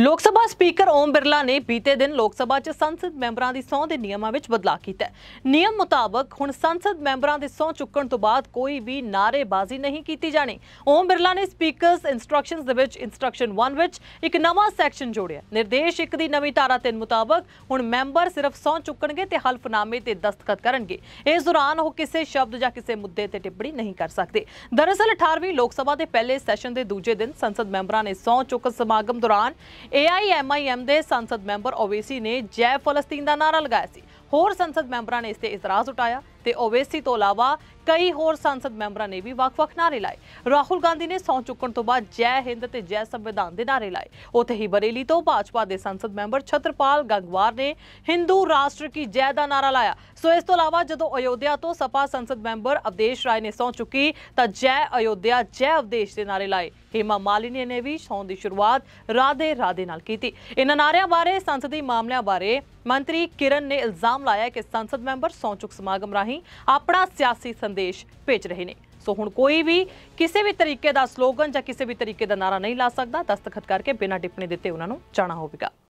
ਲੋਕ ਸਭਾ ਸਪੀਕਰ ਓਮ ਬਿਰਲਾ ਨੇ ਬੀਤੇ ਦਿਨ ਲੋਕ ਸਭਾ 'ਚ ਸੰਸਦ ਮੈਂਬਰਾਂ ਦੀ ਸੌਂ ਦੇ ਨਿਯਮਾਂ ਵਿੱਚ ਬਦਲਾਅ ਕੀਤਾ ਨਿਯਮ ਮੁਤਾਬਕ ਹੁਣ ਸੰਸਦ ਮੈਂਬਰਾਂ ਦੇ ਸੌਂ ਚੁੱਕਣ ਤੋਂ ਬਾਅਦ ਕੋਈ ਵੀ ਨਾਰੇਬਾਜ਼ੀ ਨਹੀਂ ਕੀਤੀ ਜਾਣੀ ਓਮ ਬਿਰਲਾ ਨੇ ਸਪੀਕਰਸ ਇਨਸਟਰਕਸ਼ਨਸ ਦੇ ਵਿੱਚ ਇਨਸਟਰਕਸ਼ਨ 1 ਵਿੱਚ ਇੱਕ ਨਵਾਂ ਸੈਕਸ਼ਨ ਜੋੜਿਆ ਨਿਰਦੇਸ਼ 1 ਦੀ ਨਵੀਂ ਧਾਰਾ 3 ਮੁਤਾਬਕ ਹੁਣ ਮੈਂਬਰ ਸਿਰਫ ਸੌਂ ਚੁੱਕਣਗੇ ਤੇ ਹਲਫਨਾਮੇ ਤੇ ਦਸਤਖਤ ਕਰਨਗੇ ਇਸ ਦੌਰਾਨ ਉਹ ਕਿਸੇ ਸ਼ਬਦ ਜਾਂ ਕਿਸੇ ਮੁੱਦੇ ਤੇ ਟਿੱਪਣੀ ਨਹੀਂ ਕਰ ਸਕਦੇ ਦਰਅਸਲ 18ਵੀਂ ਲੋਕ ਸਭਾ ਦੇ ਪਹਿਲੇ ਸੈਸ਼ਨ ਦੇ ਦੂਜੇ ਦਿਨ ਸੰਸਦ ਮੈਂਬਰਾਂ ਨੇ ਸੌਂ ਚੁੱਕ ਸਮਾਗਮ ਦੌਰਾਨ ਏਆਈਐਮਆਈਐਮ ਦੇ ਸੰਸਦ ਮੈਂਬਰ ਓਵੇਸੀ ਨੇ ਜੈ ਫਲਸਤੀਨ ਦਾ ਨਾਰਾ ਲਗਾਇਆ ਸੀ ਹੋਰ ਸੰਸਦ ਮੈਂਬਰਾਂ ਨੇ ਇਸ ਤੇ ਇਤਰਾਜ਼ ਉਠਾਇਆ ਤੇ ਓਵੇਸੀ ਤੋਂ ਇਲਾਵਾ ਕਈ ਹੋਰ ਸੰਸਦ ਮੈਂਬਰਾਂ ਨੇ ਵੀ ਵੱਖ-ਵੱਖ ਨਾਰੇ ਲਾਏ ਰਾਹੁਲ ਗਾਂਧੀ ਨੇ ਸੌਂ ਚੁੱਕਣ ਤੋਂ ਬਾਅਦ ਜੈ ਹਿੰਦ ਤੇ ਜੈ ਸੰਵਿਧਾਨ ਦੇ ਨਾਰੇ ਲਾਏ ਉੱਥੇ ਹੀ ਬਰੇਲੀ ਤੋਂ ਭਾਜਪਾ ਦੇ ਸੰਸਦ ਮੈਂਬਰ ਛਤਰਪਾਲ ਗੰਗਵਾਰ ਨੇ ਹਿੰਦੂ ਰਾਸ਼ਟਰ ਕੀ ਜੈ ਦਾ ਨਾਰਾ ਲਾਇਆ ਸੋ ਇਸ ਤੋਂ ਇਲਾਵਾ ਜਦੋਂ ਅਯੋਧਿਆ ਤੋਂ ਸਪਾ ਸੰਸਦ ਮੈਂਬਰ ਅਵਦੇਸ਼ ਰਾਏ ਨੇ ਸੌਂ ਚੁੱਕੀ ਤਾਂ ਜੈ ਅਯੋਧਿਆ ਜੈ ਅਵਦੇਸ਼ ਦੇ ਨਾਰੇ ਲਾਏ ਹੇਮਾ ਮਾਲਿਨੀ ਨੇ ਵੀ ਸੌਂ ਦੀ ਸ਼ੁਰੂਆਤ ਰਾਦੇ ਰਾਦੇ ਨਾਲ ਕੀਤੀ ਇਹਨਾਂ ਨਾਰਿਆਂ ਬਾਰੇ ਸੰਸਦੀ ਮਾਮਲਿਆਂ ਬਾਰੇ ਮੰਤਰੀ ਕਿਰਨ ਨੇ ਇਲਜ਼ਾਮ ਲਾਇਆ ਕਿ ਸੰਸਦ ਮੈਂਬਰ ਸੌਂ ਚੁੱਕ ਸਮਾਗਮ ਰਾਹੀਂ ਰਾਹੀਂ ਆਪਣਾ ਸਿਆਸੀ ਸੰਦੇਸ਼ ਭੇਜ ਰਹੇ ਨੇ ਸੋ ਹੁਣ ਕੋਈ ਵੀ ਕਿਸੇ ਵੀ ਤਰੀਕੇ ਦਾ ਸਲੋਗਨ ਜਾਂ ਕਿਸੇ ਵੀ ਤਰੀਕੇ ਦਾ ਨਾਰਾ ਨਹੀਂ ਲਾ ਸਕਦਾ ਦਸਤਖਤ ਕਰਕੇ ਬਿਨਾਂ ਟਿੱਪਣੀ ਦਿੱਤੇ ਉਹਨਾਂ ਨੂੰ ਜਾਣਾ ਹੋਵੇਗਾ